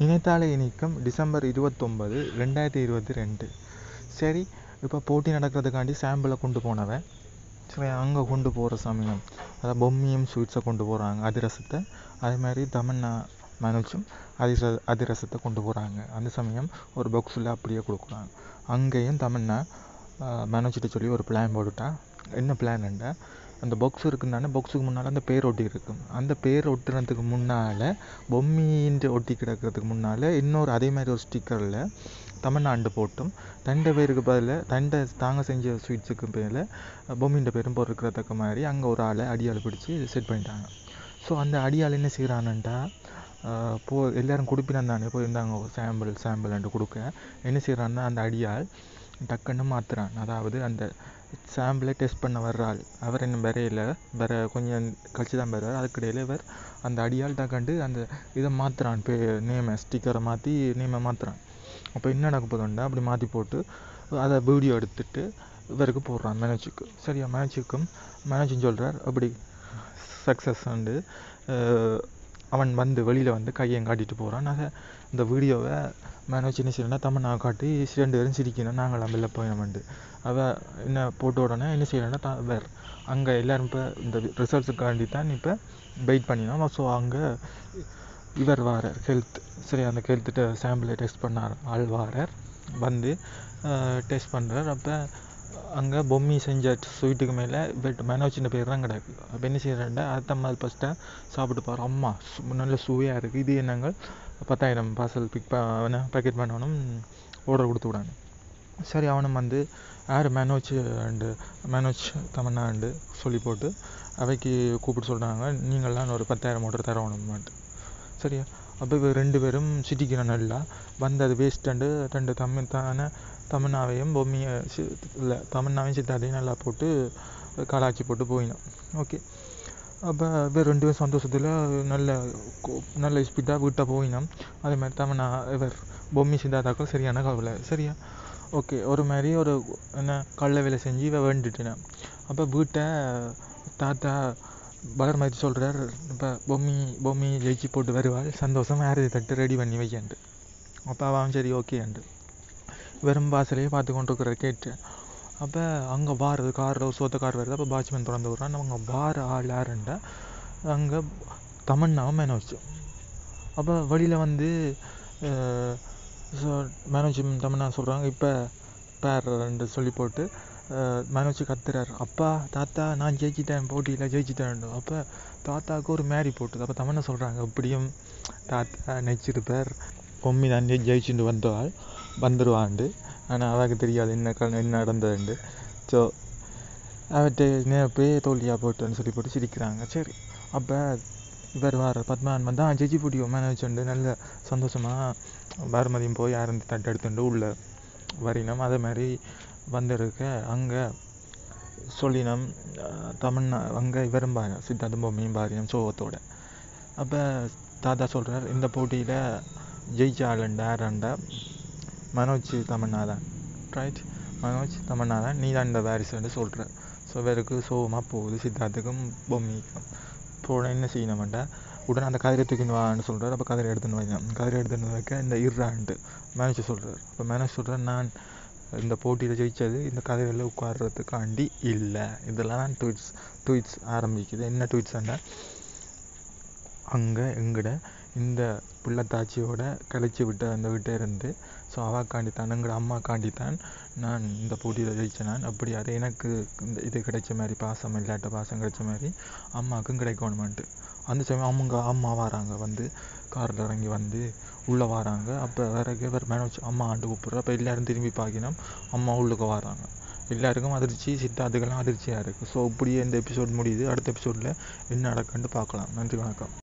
நினைத்தாலே இணைக்கம் டிசம்பர் இருபத்தொம்பது ரெண்டாயிரத்தி இருபத்தி ரெண்டு சரி இப்போ போட்டி நடக்கிறதுக்காண்டி சாம்பிளை கொண்டு போனவன் சரி அங்கே கொண்டு போகிற சமயம் அதை பொம்மியும் ஸ்வீட்ஸை கொண்டு போகிறாங்க அதிரசத்தை அதே மாதிரி தமன்னா மனுஷும் அதிர அதிரசத்தை கொண்டு போகிறாங்க அந்த சமயம் ஒரு பாக்ஸில் அப்படியே கொடுக்குறாங்க அங்கேயும் தமன்னா மனுஷிட்ட சொல்லி ஒரு பிளான் போட்டுட்டா என்ன பிளான்ண்டா அந்த பாக்ஸ் இருக்குந்தானே பாக்ஸுக்கு முன்னால் அந்த பேர் ஒட்டி இருக்கும் அந்த பேர் ஒட்டுறதுக்கு முன்னால் பொம்மின்ட்டு ஒட்டி கிடக்கிறதுக்கு முன்னால் இன்னொரு அதே மாதிரி ஒரு ஸ்டிக்கரில் தமிழ்நாடு போட்டும் தண்டை பேருக்கு பதில் தண்டை தாங்க செஞ்ச ஸ்வீட்ஸுக்கு பேரில் பொம்மின்ற பேரும் பொருட்கிறதுக்கு மாதிரி அங்கே ஒரு ஆளை அடியாள் பிடிச்சி செட் பண்ணிட்டாங்க ஸோ அந்த அடியாள் என்ன செய்கிறானுட்டா போ எல்லாரும் தானே போயிருந்தாங்க சாம்பிள் சாம்பிள்ன்ட்டு கொடுக்க என்ன செய்கிறான்னா அந்த அடியாள் டக்குன்னு மாற்றுறான் அதாவது அந்த சாம்பிளை டெஸ்ட் பண்ண வர்ற ஆள் அவர் இன்னும் வரையில் வர கொஞ்சம் கழிச்சு தான் வருவார் அதுக்கிடையில் இவர் அந்த அடியால் டக்காண்டு அந்த இதை மாற்றுறான் பே நேமை ஸ்டிக்கரை மாற்றி நேமை மாற்றுறான் அப்போ என்ன நடக்க போதுண்டா அப்படி மாற்றி போட்டு அதை வீடியோ எடுத்துட்டு இவருக்கு போடுறான் மேனேஜுக்கு சரியா மேனேஜுக்கும் மேனேஜும் சொல்கிறார் அப்படி சக்ஸஸ் வந்து அவன் வந்து வெளியில் வந்து கையை காட்டிட்டு போகிறான் நாங்கள் இந்த வீடியோவை மேனோ சின்ன சின்ன தமிழ் நான் காட்டி ரெண்டு பேரும் சிரிக்கணும் நாங்களாம் வெளில போயிடமெண்டு அவள் என்ன போட்டு உடனே என்ன செய்யணும்னா தான் வேர் அங்கே எல்லோரும் இப்போ இந்த ரிசல்ட்ஸுக்காண்டி தான் இப்போ வெயிட் பண்ணினோம் ஸோ அங்கே இவர் வாரர் ஹெல்த் சரி அந்த ஹெல்த்துட்டு சாம்பிளை டெஸ்ட் பண்ணார் ஆள் வாரர் வந்து டெஸ்ட் பண்ணுறார் அப்போ அங்கே பொம்மி செஞ்ச ஸ்வீட்டுக்கு மேலே பட் மனோஜின் பேர் தான் கிடையாது அப்போ என்ன செய்கிறேன்டா அடுத்த அது ஃபஸ்ட்டாக சாப்பிட்டு பாரு அம்மா நல்ல சுவையாக இருக்குது இது என்னங்க பத்தாயிரம் பார்சல் பிக் ப பேக்கெட் பண்ணவனும் ஆர்டர் கொடுத்து விடாங்க சரி அவனும் வந்து யார் மேனோச்சு அண்டு மேனோச் தமன்னா அண்டு சொல்லி போட்டு அவைக்கு கூப்பிட்டு சொல்கிறாங்க நீங்கள்லாம் ஒரு பத்தாயிரம் ஆர்டர் தரணும் சரியா அப்போ ரெண்டு பேரும் சிட்டிக்கிற நல்லா வந்து அது வேஸ்ட்டாண்டு ரெண்டு தமிழ் தான தமன்னாவையும் பொம்மியை இல்லை தமிழ்நாவையும் சித்தாத்தையும் நல்லா போட்டு கலாச்சி போட்டு போயினோம் ஓகே அப்போ இவர் ரெண்டு பேரும் சந்தோஷத்தில் நல்ல நல்ல ஸ்பீடாக வீட்டை போயினோம் அதே மாதிரி தமிழ்நா இவர் பொம்மி சித்தாதாக்கள் சரியான கவலை சரியா ஓகே ஒரு மாதிரி ஒரு என்ன கடலை வேலை செஞ்சு இவன் வேண்டுட்டேன் அப்போ வீட்டை தாத்தா பலர் மாதிரி சொல்கிறார் இப்போ பொம்மி பொம்மி ஜெயிச்சு போட்டு வருவாள் சந்தோஷம் ஆரதி தட்டு ரெடி பண்ணி வைக்கண்டு அப்போ அவன் சரி ஓகேண்டு வெறும் வாசலையே பார்த்து கொண்டு இருக்கிற கேட்டு அப்போ அங்கே பார் காரில் சோத்த கார் வருது அப்போ பாட்ச்மேன் திறந்து விட்றான் அவங்க பார் ஆள் ஆறுண்டா அங்கே தமிழ்னாவும் மேனோச்சு அப்போ வழியில் வந்து மேனோஜ் தமன்னா சொல்கிறாங்க இப்போ ரெண்டு சொல்லி போட்டு மனோஜ் கத்துறாரு அப்பா தாத்தா நான் ஜெயிச்சிட்டேன் போட்டியில் ஜெயிச்சிட்டேன் அப்போ தாத்தாவுக்கு ஒரு மேரி போட்டுது அப்போ தமிழை சொல்கிறாங்க அப்படியும் தாத்தா நெச்சிருப்பார் பொம்மி தான் ஜெயிச்சுட்டு வந்தவாள் வந்துடுவாண்டு ஆனால் அவளுக்கு தெரியாது என்ன என்ன நடந்ததுண்டு ஸோ அவர்கிட்ட நேரப்பே தோல்வியாக போட்டுன்னு சொல்லி போட்டு சிரிக்கிறாங்க சரி அப்போ இவர் வார பத்மான் தான் ஜெயிச்சு பிடிக்கும் மேனேஜ் வச்சுண்டு நல்ல சந்தோஷமாக பாரமதியும் போய் யாரும் தட்டு எடுத்துட்டு உள்ள வரினம் அதே மாதிரி வந்திருக்க அங்கே சொல்லினம் தமிழ்நா அங்கே விரும்பாங்க சித்தாந்த பொம்மையும் பாரியம் சோகத்தோட அப்போ தாத்தா சொல்கிறார் இந்த போட்டியில் ஜெயிச்சாளுண்டா ஆரண்டா மனோஜ் தமிழ்நாதன் ரைட் மனோஜ் தமிழ்நாதன் நீ தான் இந்த வாரிசுன்னு சொல்கிற ஸோ இவருக்கு சோகமாக போகுது சித்தார்த்துக்கும் பொம்மைக்கும் போனால் என்ன மாட்டேன் உடனே அந்த கதிரை தூக்கின்னு வான்னு சொல்கிறார் அப்போ கதிரை எடுத்துன்னு வைக்கலாம் கதிரை எடுத்துன்னு வைக்க இந்த இர்ரான்ட்டு மேனேஜர் சொல்கிறார் அப்போ மேனேஜ் சொல்கிறார் நான் இந்த போட்டியில் ஜெயித்தது இந்த கதைகளில் உட்கார்றதுக்காண்டி இல்லை இதெல்லாம் தான் ட்வீட்ஸ் ட்வீட்ஸ் ஆரம்பிக்குது என்ன என்ன அங்கே எங்கட இந்த பிள்ளைத்தாச்சியோட கழிச்சு விட்டு அந்த விட்டே இருந்து ஸோ அவாக்காண்டி தான் எங்கட அம்மாக்காண்டி தான் நான் இந்த போட்டியில் ஜெயிச்சேன் நான் அப்படி அது எனக்கு இந்த இது கிடைச்ச மாதிரி பாசம் இல்லாட்ட பாசம் கிடைச்ச மாதிரி அம்மாவுக்கும் கிடைக்கணுமான்ட்டு அந்த சமயம் அவங்க அம்மா வராங்க வந்து காரில் இறங்கி வந்து உள்ளே வராங்க அப்போ வேறக்கு வேறு மேனேஜ் ஆண்டு கூப்பிட்றேன் அப்போ எல்லோரும் திரும்பி பார்க்கணும் அம்மா உள்ளுக்கு வராங்க எல்லாருக்கும் அதிர்ச்சி அதுக்கெல்லாம் அதிர்ச்சியாக இருக்குது ஸோ இப்படியே இந்த எபிசோட் முடியுது அடுத்த எபிசோடில் என்ன நடக்குதுன்ட்டு பார்க்கலாம் நன்றி வணக்கம்